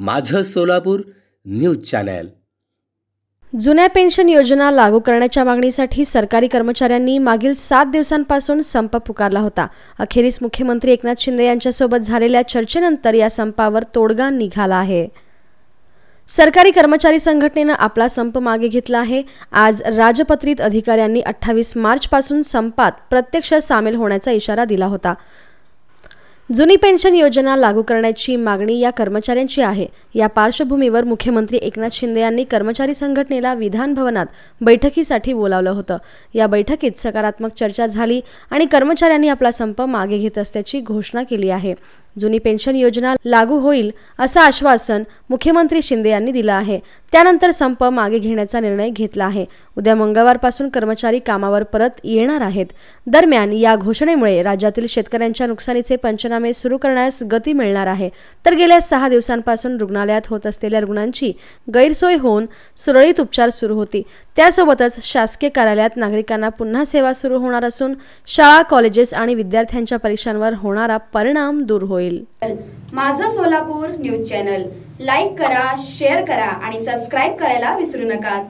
माझं Solapur news channel जुन्या pension योजना लागू करण्याच्या मागणीसाठी सरकारी कर्मचाऱ्यांनी मागील सात दिवसांपासून संप पुकारला होता अखेरीस मुख्यमंत्री एकनाथ शिंदे यांच्यासोबत झालेल्या चर्चेनंतर या संपावर तोडगा निघाला आहे सरकारी कर्मचारी संघटनेनं आपला संप मागे घेतला आहे आज राजपत्रित अधिकाऱ्यांनी अठ्ठावीस मार्चपासून संपात प्रत्यक्ष सामील होण्याचा इशारा दिला होता जुनी पेन्शन योजना लागू करण्याची मागणी या कर्मचाऱ्यांची आहे या पार्श्वभूमीवर मुख्यमंत्री एकनाथ शिंदे यांनी कर्मचारी संघटनेला विधान भवनात बैठकीसाठी बोलावलं होतं या बैठकीत सकारात्मक चर्चा झाली आणि कर्मचाऱ्यांनी आपला संप मागे घेत असल्याची घोषणा केली आहे जुनी पेन्शन योजना लागू होईल असं आश्वासन मुख्यमंत्री शिंदे यांनी दिलं आहे त्यानंतर संप मागे घेण्याचा निर्णय घेतला आहे उद्या मंगळवारपासून कर्मचारी कामावर परत येणार आहेत दरम्यान या घोषणेमुळे राज्यातील शेतकऱ्यांच्या नुकसानीचे पंचनामे सुरू करण्यास गती मिळणार आहे तर गेल्या सहा दिवसांपासून रुग्णालयात होत असलेल्या रुग्णांची गैरसोय होऊन सुरळीत उपचार सुरू होती त्यासोबतच शासकीय कार्यालयात नागरिकांना पुन्हा सेवा सुरू होणार असून शाळा कॉलेजेस आणि विद्यार्थ्यांच्या परीक्षांवर होणारा परिणाम दूर होईल होईल माझं सोलापूर न्यूज चॅनल लाईक करा शेअर करा आणि सबस्क्राईब करायला विसरू नका